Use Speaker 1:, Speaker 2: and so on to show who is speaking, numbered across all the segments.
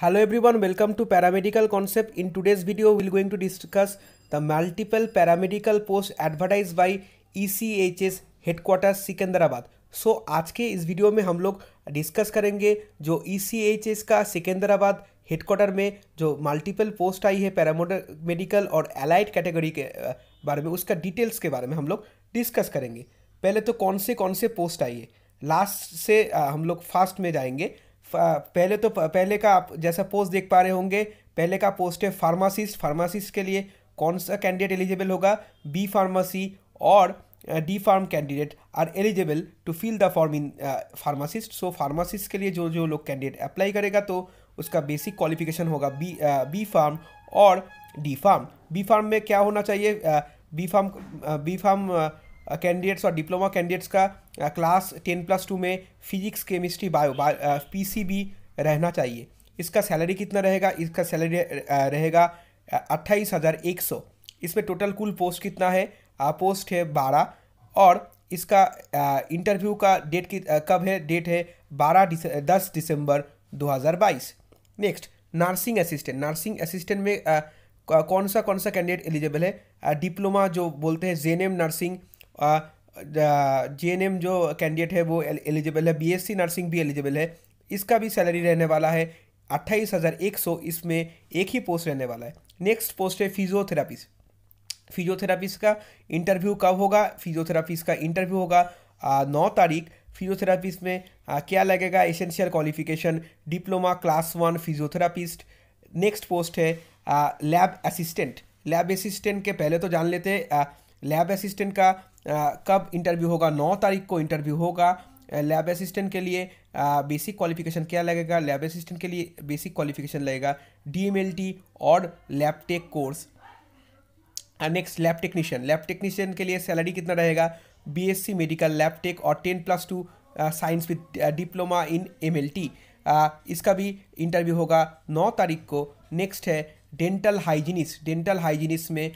Speaker 1: hello everyone welcome to paramedical concept in today's video we're going to discuss the multiple paramedical post advertised by ECHS headquarters Secunderabad so so, आज के इस video में हम लोग discuss करेंगे जो ECHS का सिकंदराबाद हेडक्वार्टर में जो मल्टीपल पोस्ट आई है पैरामेडिकल और एलाइड कैटेगरी के बारे में उसका डिटेल्स के बारे में हम लोग डिस्कस करेंगे पहले तो कौन से कौन से पोस्ट आई है लास्ट से हम लोग फास्ट में जाएंगे पहले तो पहले का आप जैसा पोस्ट देख पा रहे होंगे पहले का पोस्ट है फार्मासिस्ट फार्मासिस्ट के लिए कौन सा कैंडिडेट एलिजिबल होगा बी फार्मेसी और D pharm candidate are eligible to fill the form in pharmacist so pharmacist के लिए जो जो लोग कैंडिडेट अप्लाई करेगा तो उसका बेसिक क्वालिफिकेशन होगा बी बी फार्म और डी फार्म बी फार्म में क्या होना चाहिए B pharm B pharm candidates और डिप्लोमा कैंडिडेट्स का क्लास टेन प्लस टू में फिजिक्स केमिस्ट्री बायो पीसीबी रहना चाहिए इसका सैलरी कितना रहेगा इसका सैलरी uh, रहेगा uh, अट्ठाईस हज़ार एक सौ इसमें टोटल कुल पोस्ट कितना है पोस्ट uh, है बारह और इसका इंटरव्यू का डेट कब है डेट है बारह दस दिसंबर दो हज़ार बाईस next nursing assistant nursing assistant में आ, कौन सा कौन सा कैंडिडेट एलिजिबल है डिप्लोमा जो बोलते हैं GNM M nursing J N M जो कैंडिडेट है वो एलिजिबल है बी एस सी नर्सिंग भी एलिजिबल है इसका भी सैलरी रहने वाला है अट्ठाईस हज़ार एक सौ इसमें एक ही पोस्ट रहने वाला है नेक्स्ट पोस्ट है फिजियोथेरापिस्ट फिजियोथेरापिस्ट का इंटरव्यू कब होगा फिजियोथेरापिस्ट का इंटरव्यू होगा नौ तारीख फिजियोथेरापिस्ट में आ, क्या लगेगा essential qualification diploma class one physiotherapist next post है लैब असिस्टेंट लैब असिस्टेंट के पहले तो जान लेते हैं लैब असिस्टेंट का कब इंटरव्यू होगा नौ तारीख को इंटरव्यू होगा लैब असिस्टेंट के लिए बेसिक क्वालिफिकेशन क्या लगेगा लैब असिस्टेंट के लिए बेसिक क्वालिफिकेशन लगेगा डी और lab tech course next lab technician lab technician के लिए सैलरी कितना रहेगा बीएससी मेडिकल लैब टेक और ten plus two science with diploma in MLT इसका भी इंटरव्यू होगा नौ तारीख को नेक्स्ट है डेंटल हाइजीनिस्ट डेंटल हाइजीनिस्ट में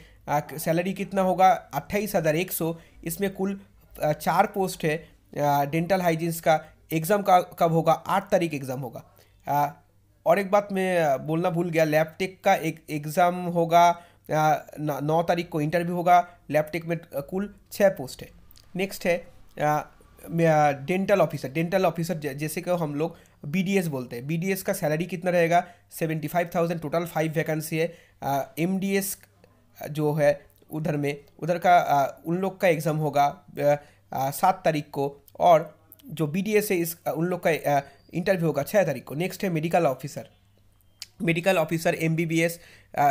Speaker 1: सैलरी कितना होगा अट्ठाईस हज़ार एक सौ इसमें कुल चार पोस्ट है डेंटल हाइजीन्स का एग्ज़ाम का कब होगा आठ तारीख एग्ज़ाम होगा और एक बात मैं बोलना भूल गया लैपटेक का एक एग्ज़ाम होगा नौ तारीख को इंटरव्यू होगा लैपटेक में कुल छः पोस्ट है नेक्स्ट है डेंटल ऑफिसर डेंटल ऑफिसर जैसे कि हम लोग बी बोलते हैं बी का सैलरी कितना रहेगा seventy five thousand total five vacancy है एम जो है उधर में उधर का आ, उन लोग का एग्ज़ाम होगा सात तारीख को और जो बी डी एस है इस उन लोग का इंटरव्यू होगा छः तारीख को नेक्स्ट है medical officer medical officer M B B S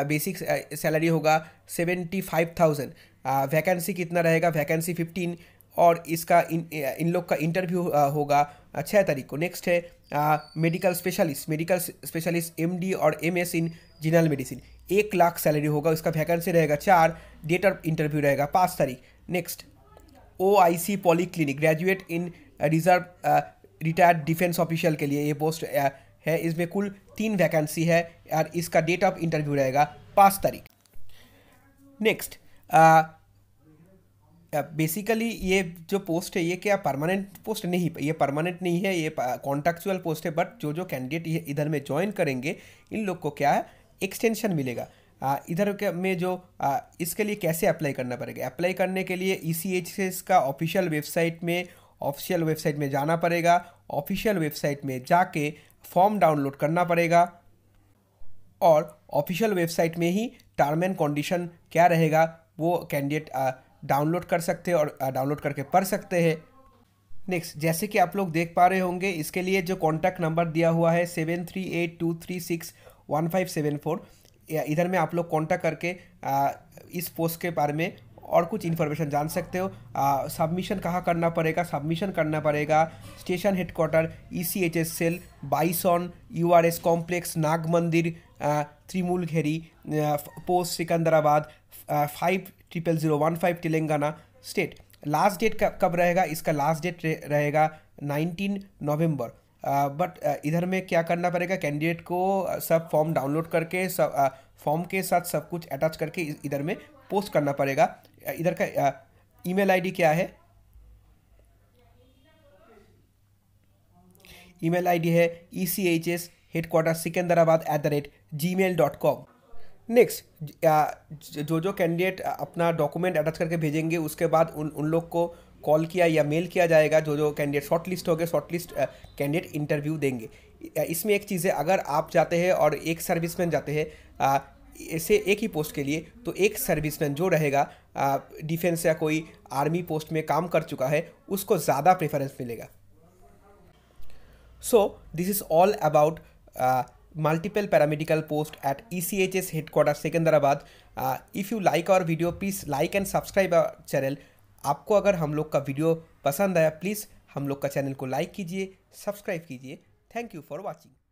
Speaker 1: basic salary होगा सेवेंटी फाइव थाउजेंड वैकेंसी कितना रहेगा वैकेंसी फिफ्टीन और इसका इन इन लोग का इंटरव्यू होगा छः तारीख को नेक्स्ट है medical specialist medical specialist MD और एमएस इन जनरल मेडिसिन एक लाख सैलरी होगा इसका वैकेंसी रहेगा चार डेट ऑफ इंटरव्यू रहेगा पाँच तारीख next O I C polyclinic graduate in reserve retired defence official के लिए ये पोस्ट uh, है इसमें कुल तीन वैकेंसी है और इसका डेट ऑफ इंटरव्यू रहेगा पाँच तारीख नेक्स्ट बेसिकली ये जो पोस्ट है ये क्या परमानेंट पोस्ट नहीं ये परमानेंट नहीं है ये कॉन्ट्रेक्चुअल पोस्ट है बट जो जो कैंडिडेट इधर में ज्वाइन करेंगे इन लोग को क्या एक्सटेंशन मिलेगा आ, इधर के में जो आ, इसके लिए कैसे अप्लाई करना पड़ेगा अप्लाई करने के लिए ई e का ऑफिशियल वेबसाइट में ऑफिशियल वेबसाइट में जाना पड़ेगा ऑफिशियल वेबसाइट में जाके फॉर्म डाउनलोड करना पड़ेगा और ऑफिशियल वेबसाइट में ही टर्म एंड कंडीशन क्या रहेगा वो कैंडिडेट डाउनलोड कर सकते हैं और डाउनलोड करके पढ़ सकते हैं नेक्स्ट जैसे कि आप लोग देख पा रहे होंगे इसके लिए जो कॉन्टैक्ट नंबर दिया हुआ है seven three eight two three six one five seven four इधर में आप लोग कॉन्टैक्ट करके आ, इस पोस्ट के बारे में और कुछ इन्फॉर्मेशन जान सकते हो सबमिशन कहाँ करना पड़ेगा सबमिशन करना पड़ेगा station headquarter E C H S cell Bison U R S complex Nag Mandir Trimulgherry post Secunderabad five triple zero one five Telangana state last date कब रहेगा इसका लास्ट डेट रहेगा नाइनटीन नवम्बर बट इधर में क्या करना पड़ेगा कैंडिडेट को सब फॉर्म डाउनलोड करके सब फॉर्म के साथ सब कुछ अटैच करके इधर में पोस्ट करना पड़ेगा इधर का ईमेल आईडी क्या है ईमेल आईडी है E C H S headquarter Secunderabad at the rate Gmail dot com next जो जो कैंडिडेट अपना डॉक्यूमेंट अटैच करके भेजेंगे उसके बाद उन उन लोग को कॉल किया या मेल किया जाएगा जो जो कैंडिडेट शॉर्ट लिस्ट हो गए शॉर्ट लिस्ट कैंडिडेट इंटरव्यू देंगे इसमें एक चीज़ है अगर आप जाते हैं और एक सर्विस जाते हैं ऐसे एक ही पोस्ट के लिए तो एक सर्विसमैन जो रहेगा डिफेंस या कोई आर्मी पोस्ट में काम कर चुका है उसको ज़्यादा प्रेफरेंस मिलेगा so this is all about multiple paramedical post at E C H S headquarter Secunderabad if you like our video please like and subscribe our channel आपको अगर हम लोग का वीडियो पसंद आया प्लीज़ हम लोग का चैनल को लाइक कीजिए सब्सक्राइब कीजिए थैंक यू फॉर वॉचिंग